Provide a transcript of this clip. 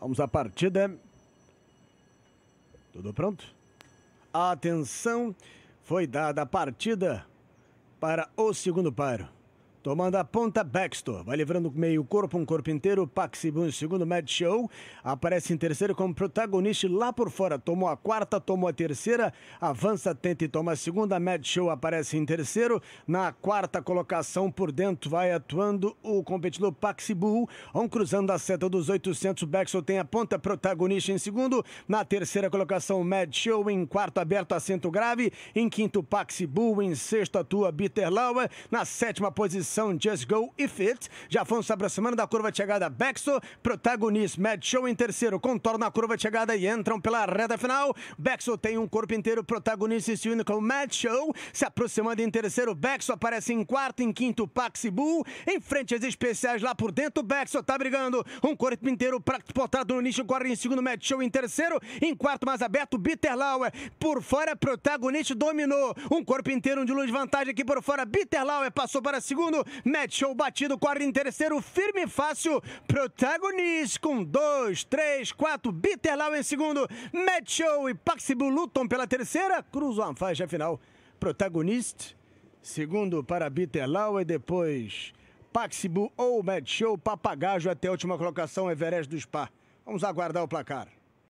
Vamos à partida. Tudo pronto? A atenção foi dada a partida para o segundo paro. Tomando a ponta, Baxter. Vai livrando meio corpo, um corpo inteiro. em segundo Mad show. Aparece em terceiro como protagonista lá por fora. Tomou a quarta, tomou a terceira. Avança, tenta e toma a segunda. Mad show aparece em terceiro. Na quarta colocação, por dentro, vai atuando o competidor Paxibun. Um cruzando a seta dos 800. Baxter tem a ponta, protagonista em segundo. Na terceira colocação, Mad show. Em quarto, aberto, assento grave. Em quinto, Paxibun. Em sexto, atua Bitterlauer. Na sétima posição, Just Go e Fit. Já fomos se aproximando da curva de chegada Baxo, protagonista Mad Show em terceiro, contorna a curva de chegada e entram pela reta final. Baxo tem um corpo inteiro, protagonista e com Mad Show. Se aproximando em terceiro, Baxo aparece em quarto, em quinto, Bull. Em frente às especiais lá por dentro, Baxo tá brigando. Um corpo inteiro portado no nicho, corre em segundo, Mad Show em terceiro. Em quarto, mais aberto, Bitterlauer. Por fora, protagonista dominou. Um corpo inteiro de luz, vantagem aqui por fora, Bitterlauer passou para segundo segundo, Netshow batido, corre em terceiro, firme e fácil, protagonista com dois, três, quatro, Bitterlau em segundo, Matchou e Paxibu lutam pela terceira, cruzam a faixa final, protagonista, segundo para Bitterlau e depois Paxibu ou Matchou, Papagaio até a última colocação, Everest do Spa. Vamos aguardar o placar.